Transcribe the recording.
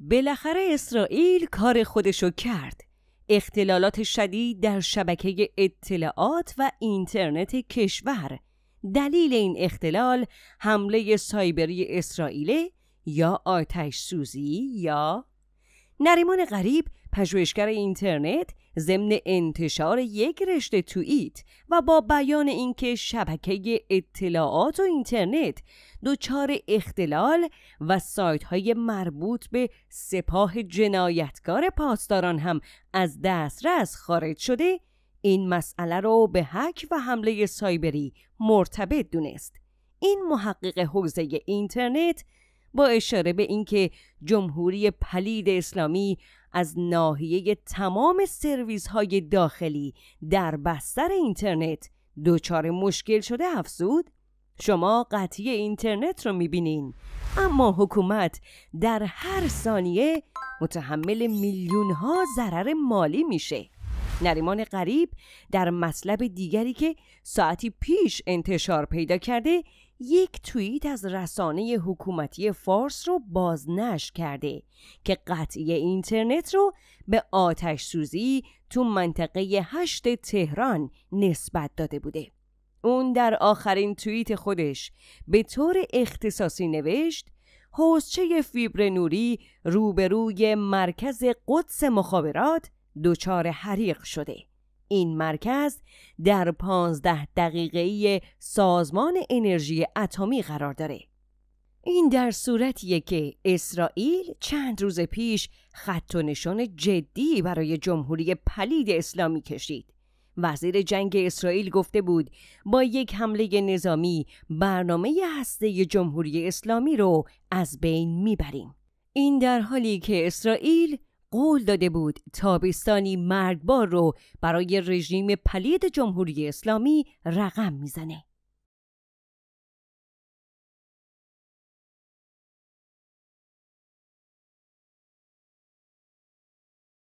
بالاخره اسرائیل کار خودشو کرد اختلالات شدید در شبکه اطلاعات و اینترنت کشور دلیل این اختلال حمله سایبری اسرائیل یا آتش سوزی یا نریمان غریب پژوهشگر اینترنت ضمن انتشار یک رشته توییت و با بیان اینکه شبکه اطلاعات و اینترنت دچار اختلال و سایت های مربوط به سپاه جنایتکار پاسداران هم از دسترس خارج شده این مسئله رو به حک و حمله سایبری مرتبط دونست این محقق حوزه اینترنت با اشاره به اینکه جمهوری پلید اسلامی از ناحیه تمام سرویس های داخلی در بستر اینترنت دچار مشکل شده افزود شما قطعی اینترنت رو میبینین اما حکومت در هر ثانیه متحمل میلیون ها ضرر مالی میشه نریمان غریب در مطلب دیگری که ساعتی پیش انتشار پیدا کرده یک توییت از رسانه حکومتی فارس رو بازنش کرده که قطعی اینترنت رو به آتش سوزی تو منطقه هشت تهران نسبت داده بوده. اون در آخرین توییت خودش به طور اختصاصی نوشت حوزچه فیبر نوری روبروی مرکز قدس مخابرات دچار حریق شده. این مرکز در پانزده دقیقه سازمان انرژی اتمی قرار داره. این در صورتیه که اسرائیل چند روز پیش خط و نشان جدی برای جمهوری پلید اسلامی کشید. وزیر جنگ اسرائیل گفته بود با یک حمله نظامی برنامه هسته جمهوری اسلامی رو از بین میبریم. این در حالی که اسرائیل قول داده بود تابستانی مرگبار رو برای رژیم پلید جمهوری اسلامی رقم میزنه